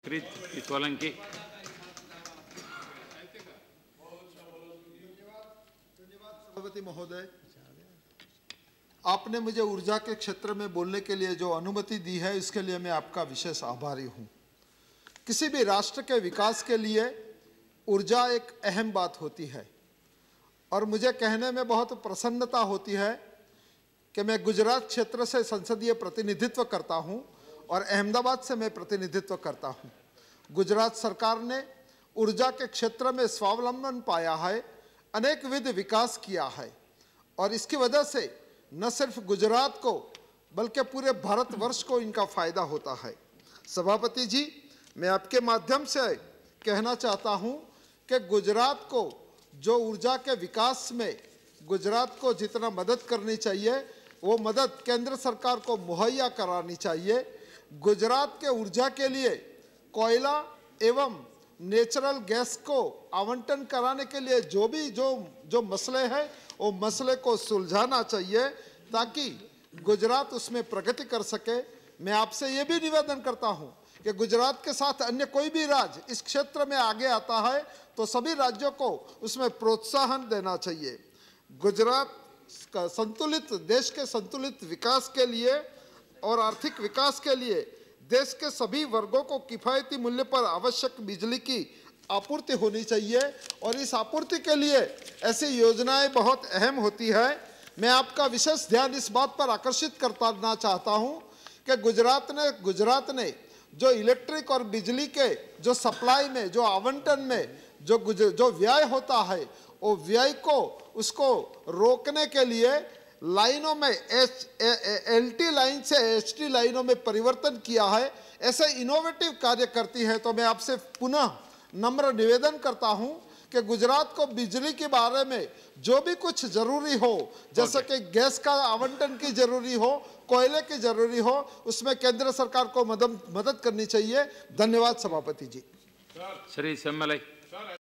सोलंकी महोदय आपने मुझे ऊर्जा के क्षेत्र में बोलने के लिए जो अनुमति दी है इसके लिए मैं आपका विशेष आभारी हूं। किसी भी राष्ट्र के विकास के लिए ऊर्जा एक अहम बात होती है और मुझे कहने में बहुत प्रसन्नता होती है कि मैं गुजरात क्षेत्र से संसदीय प्रतिनिधित्व करता हूं और अहमदाबाद से मैं प्रतिनिधित्व करता हूँ गुजरात सरकार ने ऊर्जा के क्षेत्र में स्वावलंबन पाया है अनेक विध विकास किया है और इसकी वजह से न सिर्फ गुजरात को बल्कि पूरे भारतवर्ष को इनका फायदा होता है सभापति जी मैं आपके माध्यम से कहना चाहता हूं कि गुजरात को जो ऊर्जा के विकास में गुजरात को जितना मदद करनी चाहिए वो मदद केंद्र सरकार को मुहैया करानी चाहिए गुजरात के ऊर्जा के लिए कोयला एवं नेचुरल गैस को आवंटन कराने के लिए जो भी जो जो मसले हैं वो मसले को सुलझाना चाहिए ताकि गुजरात उसमें प्रगति कर सके मैं आपसे ये भी निवेदन करता हूँ कि गुजरात के साथ अन्य कोई भी राज्य इस क्षेत्र में आगे आता है तो सभी राज्यों को उसमें प्रोत्साहन देना चाहिए गुजरात का संतुलित देश के संतुलित विकास के लिए और आर्थिक विकास के लिए देश के सभी वर्गों को किफ़ायती मूल्य पर आवश्यक बिजली की आपूर्ति होनी चाहिए और इस आपूर्ति के लिए ऐसी योजनाएं बहुत अहम होती है मैं आपका विशेष ध्यान इस बात पर आकर्षित करना चाहता हूं कि गुजरात ने गुजरात ने जो इलेक्ट्रिक और बिजली के जो सप्लाई में जो आवंटन में जो जो व्यय होता है वो व्यय को उसको रोकने के लिए लाइनों में एच एल टी लाइन से एच टी लाइनों में परिवर्तन किया है ऐसे इनोवेटिव कार्य करती है तो मैं आपसे पुनः नम्र निवेदन करता हूं कि गुजरात को बिजली के बारे में जो भी कुछ जरूरी हो जैसे कि गैस का आवंटन की जरूरी हो कोयले की जरूरी हो उसमें केंद्र सरकार को मदद मदद करनी चाहिए धन्यवाद सभापति जी श्री